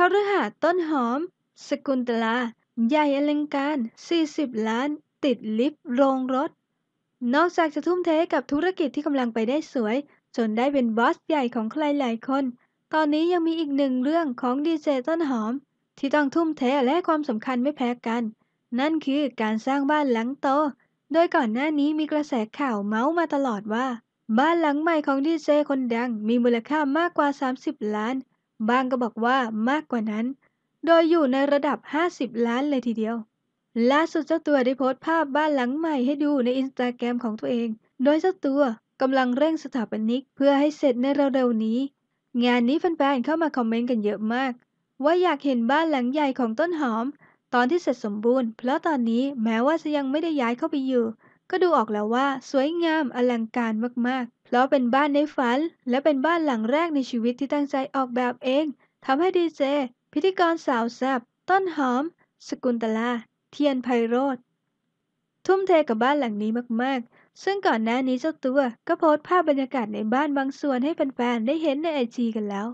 คฤหาต้นหอม สกุลตลา ใหญ่อลังการ 40 ล้าน ติดลิฟต์โรงรถ นอกจากจะทุ่มเทกับธุรกิจที่กำลังไปได้สวย จนได้เป็นบอสใหญ่ของใครหลายคน ตอนนี้ยังมีอีกหนึ่งเรื่องของดีเจต้นหอม ที่ต้องทุ่มเทและความสำคัญไม่แพ้กัน นั่นคือการสร้างบ้านหลังโต โดยก่อนหน้านี้มีกระแสข่าวเมาส์มาตลอดว่าบ้านหลังใหม่ของดีเจคนดังมีมูลค่ามากกว่า 30 ล้านบางก็บอกว่ามากกว่านั้น โดยอยู่ในระดับ 50 ล้านเลยทีเดียว ล่าสุดเจ้าตัวได้โพสต์ภาพบ้านหลังใหม่ให้ดูในอินสตาแกรมของตัวเอง โดยเจ้าตัวกำลังเร่งสถาปนิก เพื่อให้เสร็จในเร็วๆ นี้ งานนี้แฟนๆเข้ามาคอมเมนต์กันเยอะมาก ว่าอยากเห็นบ้านหลังใหญ่ของต้นหอม ตอนที่เสร็จสมบูรณ์ เพราะตอนนี้แม้ว่าจะยังไม่ได้ย้ายเข้าไปอยู่ก็ดูออกแล้วว่า สวยงามอลังการมากๆ เพราะเป็นบ้านในฝันและเป็นบ้านหลังแรกในชีวิตที่ตั้งใจออกแบบเองทำให้ดีเจ พิธีกรสาวแซบต้นหอม สกุลตลา เทียนไพโรธทุ่มเทกับบ้านหลังนี้มากๆ ซึ่งก่อนหน้านี้เจ้าตัวก็โพสต์ภาพบรรยากาศในบ้านบางส่วนให้แฟน ๆ ได้เห็นในไอจีกันแล้ว